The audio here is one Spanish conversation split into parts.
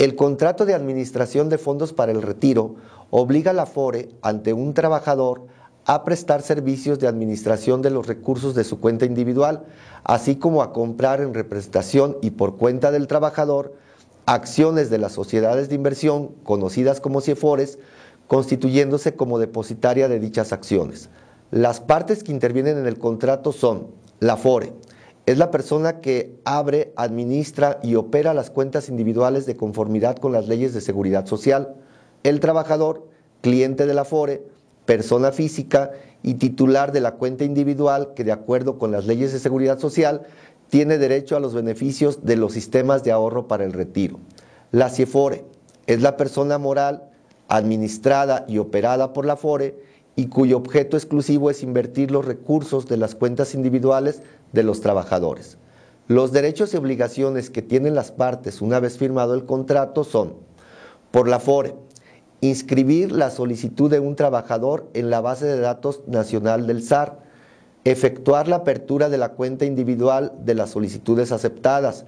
El contrato de administración de fondos para el retiro obliga a la FORE ante un trabajador a prestar servicios de administración de los recursos de su cuenta individual, así como a comprar en representación y por cuenta del trabajador acciones de las sociedades de inversión conocidas como CIEFORES, constituyéndose como depositaria de dichas acciones. Las partes que intervienen en el contrato son la FORE, es la persona que abre, administra y opera las cuentas individuales de conformidad con las leyes de seguridad social. El trabajador, cliente la FORE, persona física y titular de la cuenta individual que de acuerdo con las leyes de seguridad social tiene derecho a los beneficios de los sistemas de ahorro para el retiro. La CIEFORE es la persona moral administrada y operada por la FORE y cuyo objeto exclusivo es invertir los recursos de las cuentas individuales de los trabajadores. Los derechos y obligaciones que tienen las partes una vez firmado el contrato son, por la FORE, inscribir la solicitud de un trabajador en la base de datos nacional del SAR, efectuar la apertura de la cuenta individual de las solicitudes aceptadas,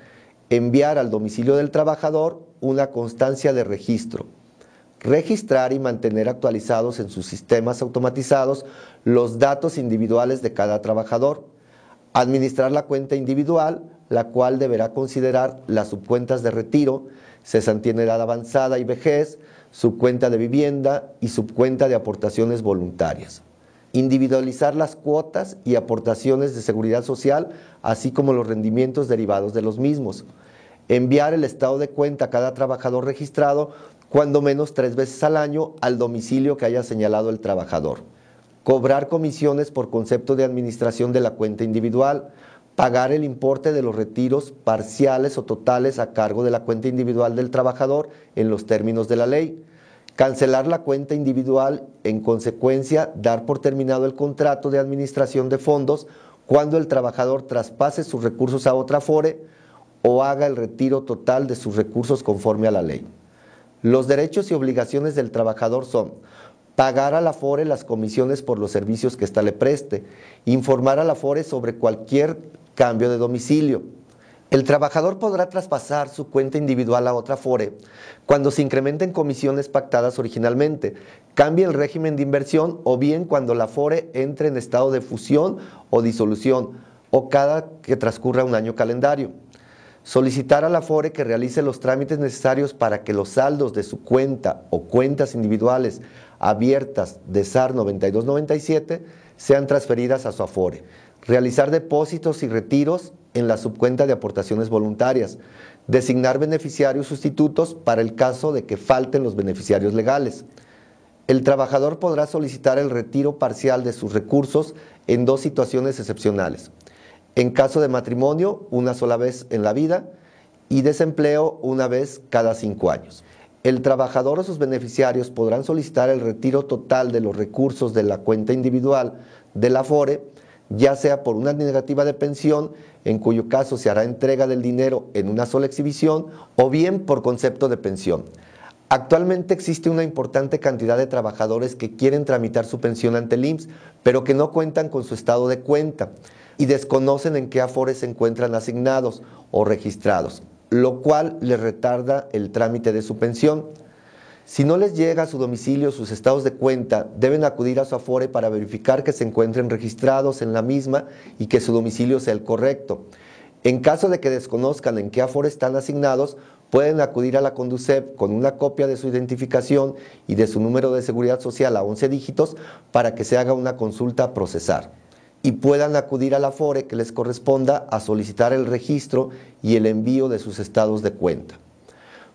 enviar al domicilio del trabajador una constancia de registro registrar y mantener actualizados en sus sistemas automatizados los datos individuales de cada trabajador, administrar la cuenta individual, la cual deberá considerar las subcuentas de retiro, cesantía en edad avanzada y vejez, subcuenta de vivienda y subcuenta de aportaciones voluntarias. Individualizar las cuotas y aportaciones de seguridad social, así como los rendimientos derivados de los mismos enviar el estado de cuenta a cada trabajador registrado cuando menos tres veces al año al domicilio que haya señalado el trabajador, cobrar comisiones por concepto de administración de la cuenta individual, pagar el importe de los retiros parciales o totales a cargo de la cuenta individual del trabajador en los términos de la ley, cancelar la cuenta individual, en consecuencia dar por terminado el contrato de administración de fondos cuando el trabajador traspase sus recursos a otra FORE, o haga el retiro total de sus recursos conforme a la ley. Los derechos y obligaciones del trabajador son pagar la FORE las comisiones por los servicios que ésta le preste, informar la FORE sobre cualquier cambio de domicilio. El trabajador podrá traspasar su cuenta individual a otra FORE cuando se incrementen comisiones pactadas originalmente, cambie el régimen de inversión o bien cuando la FORE entre en estado de fusión o disolución o cada que transcurra un año calendario solicitar al Afore que realice los trámites necesarios para que los saldos de su cuenta o cuentas individuales abiertas de SAR 9297 sean transferidas a su Afore. Realizar depósitos y retiros en la subcuenta de aportaciones voluntarias. Designar beneficiarios sustitutos para el caso de que falten los beneficiarios legales. El trabajador podrá solicitar el retiro parcial de sus recursos en dos situaciones excepcionales. En caso de matrimonio, una sola vez en la vida y desempleo una vez cada cinco años. El trabajador o sus beneficiarios podrán solicitar el retiro total de los recursos de la cuenta individual de la FORE, ya sea por una negativa de pensión, en cuyo caso se hará entrega del dinero en una sola exhibición, o bien por concepto de pensión. Actualmente existe una importante cantidad de trabajadores que quieren tramitar su pensión ante el IMSS, pero que no cuentan con su estado de cuenta y desconocen en qué Afore se encuentran asignados o registrados, lo cual les retarda el trámite de su pensión. Si no les llega a su domicilio sus estados de cuenta, deben acudir a su afore para verificar que se encuentren registrados en la misma y que su domicilio sea el correcto. En caso de que desconozcan en qué afore están asignados, pueden acudir a la Conducep con una copia de su identificación y de su número de seguridad social a 11 dígitos para que se haga una consulta procesar y puedan acudir al Afore que les corresponda a solicitar el registro y el envío de sus estados de cuenta.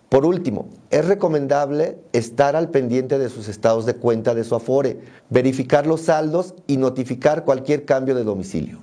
Por último, es recomendable estar al pendiente de sus estados de cuenta de su Afore, verificar los saldos y notificar cualquier cambio de domicilio.